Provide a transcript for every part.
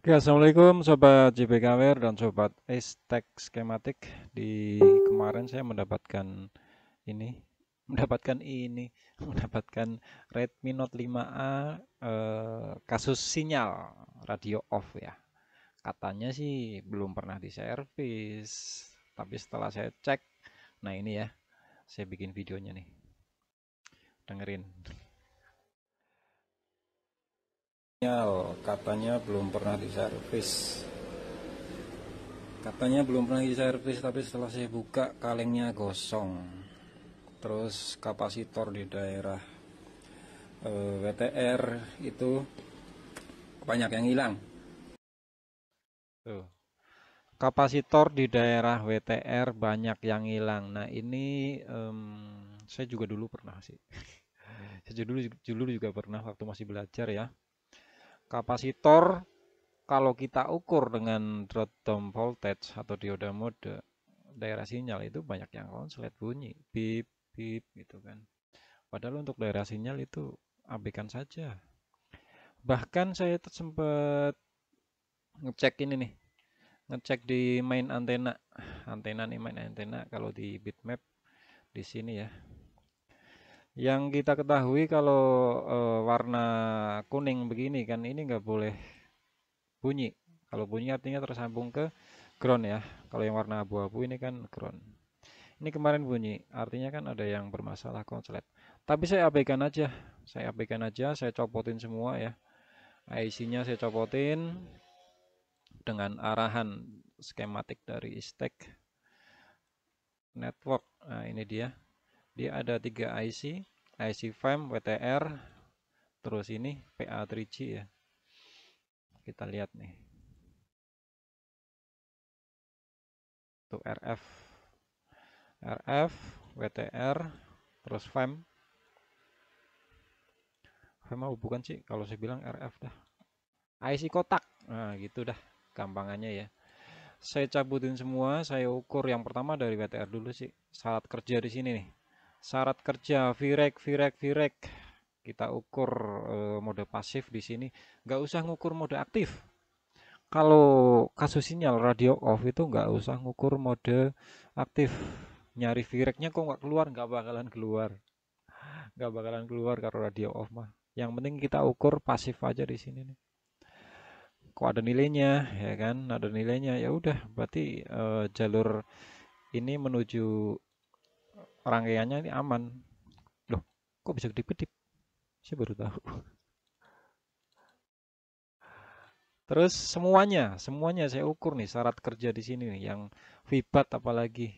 Oke, ya, Assalamualaikum Sobat JBKWR dan Sobat Estek Skematik Di kemarin saya mendapatkan ini Mendapatkan ini Mendapatkan Redmi Note 5A eh, Kasus sinyal radio off ya Katanya sih belum pernah diservis Tapi setelah saya cek Nah ini ya Saya bikin videonya nih Dengerin sinyal oh, katanya belum pernah di diservis katanya belum pernah di diservis tapi setelah saya buka kalengnya gosong terus kapasitor di daerah e, eh, WTR itu banyak yang hilang tuh kapasitor di daerah WTR banyak yang hilang nah ini um, saya juga dulu pernah sih saya dulu dulu juga pernah waktu masih belajar ya kapasitor kalau kita ukur dengan down voltage atau dioda mode daerah sinyal itu banyak yang konslet bunyi bip bip gitu kan padahal untuk daerah sinyal itu abaikan saja bahkan saya sempat ngecek ini nih ngecek di main antena antena nih main antena kalau di bitmap di sini ya yang kita ketahui kalau e, warna kuning begini kan ini nggak boleh bunyi kalau bunyi artinya tersambung ke ground ya kalau yang warna abu-abu ini kan ground ini kemarin bunyi artinya kan ada yang bermasalah konslet tapi saya abaikan aja saya abaikan aja saya copotin semua ya IC-nya saya copotin dengan arahan skematik dari stack network nah ini dia dia ada tiga IC IC fem WTR terus ini PA3G ya kita lihat nih untuk RF RF WTR terus fem fem apa bukan sih kalau saya bilang RF dah IC kotak nah gitu dah gampangannya ya saya cabutin semua saya ukur yang pertama dari WTR dulu sih syarat kerja di sini nih syarat kerja virek virek virek kita ukur e, mode pasif di sini nggak usah ngukur mode aktif kalau kasus sinyal radio off itu nggak usah ngukur mode aktif nyari vireknya kok nggak keluar nggak bakalan keluar nggak bakalan keluar kalau radio off mah yang penting kita ukur pasif aja di sini nih kok ada nilainya ya kan ada nilainya ya udah berarti e, jalur ini menuju rangkaiannya ini aman loh kok bisa kedip-kedip saya baru tahu terus semuanya semuanya saya ukur nih syarat kerja di sini nih yang vibat apalagi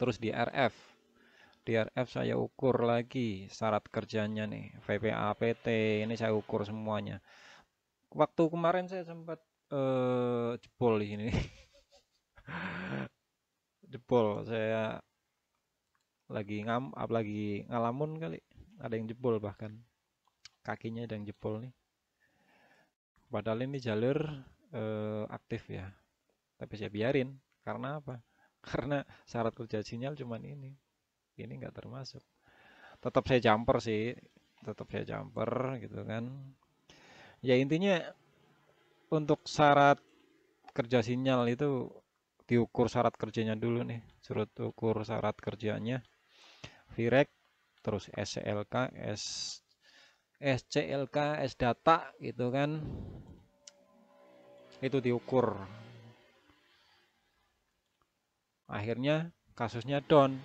terus di RF di RF saya ukur lagi syarat kerjanya nih VPA PT ini saya ukur semuanya waktu kemarin saya sempat eh, jebol di sini jebol saya lagi ngam apa lagi ngalamun kali ada yang jebol bahkan kakinya ada yang jebol nih padahal ini jalur eh, aktif ya tapi saya biarin karena apa karena syarat kerja sinyal cuman ini ini nggak termasuk tetap saya jumper sih tetap saya jumper gitu kan ya intinya untuk syarat kerja sinyal itu diukur syarat kerjanya dulu nih surut ukur syarat kerjanya Virek, terus SCLK, S SCLK, S data gitu kan. Itu diukur. Akhirnya kasusnya down.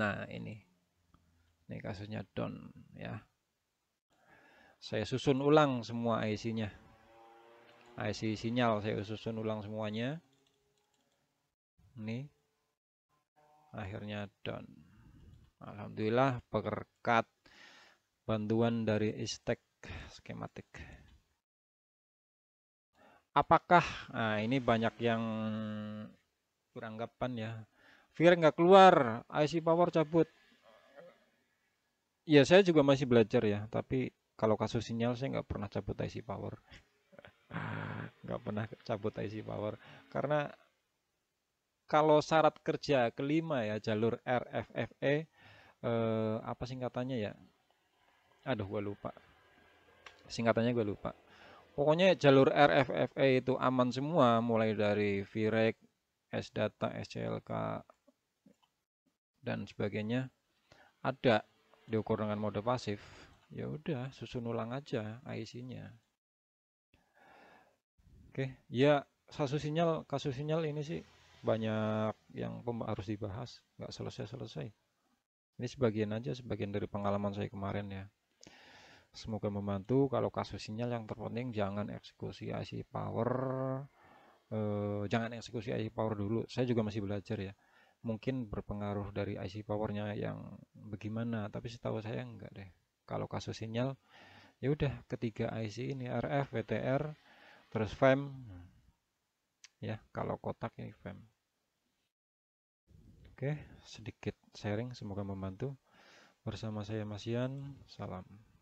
Nah, ini. Ini kasusnya down ya. Saya susun ulang semua IC-nya. IC sinyal saya susun ulang semuanya. Ini akhirnya down Alhamdulillah berkat bantuan dari istek skematik apakah nah ini banyak yang beranggapan ya Fir nggak keluar IC power cabut ya saya juga masih belajar ya tapi kalau kasus sinyal saya nggak pernah cabut IC power nggak pernah cabut IC power karena kalau syarat kerja kelima ya jalur RFFE eh, apa singkatannya ya aduh gue lupa singkatannya gue lupa pokoknya jalur RFFE itu aman semua mulai dari VREC, SData, SCLK dan sebagainya ada diukur dengan mode pasif ya udah susun ulang aja IC-nya oke ya kasus sinyal kasus sinyal ini sih banyak yang harus dibahas nggak selesai-selesai ini sebagian aja sebagian dari pengalaman saya kemarin ya semoga membantu kalau kasus sinyal yang terpenting jangan eksekusi IC power eh, jangan eksekusi IC power dulu saya juga masih belajar ya mungkin berpengaruh dari IC powernya yang bagaimana tapi setahu saya enggak deh kalau kasus sinyal ya udah ketiga IC ini RF, VTR terus FEM ya kalau kotak ini FEM sedikit sharing semoga membantu. Bersama saya Mas Ian, salam.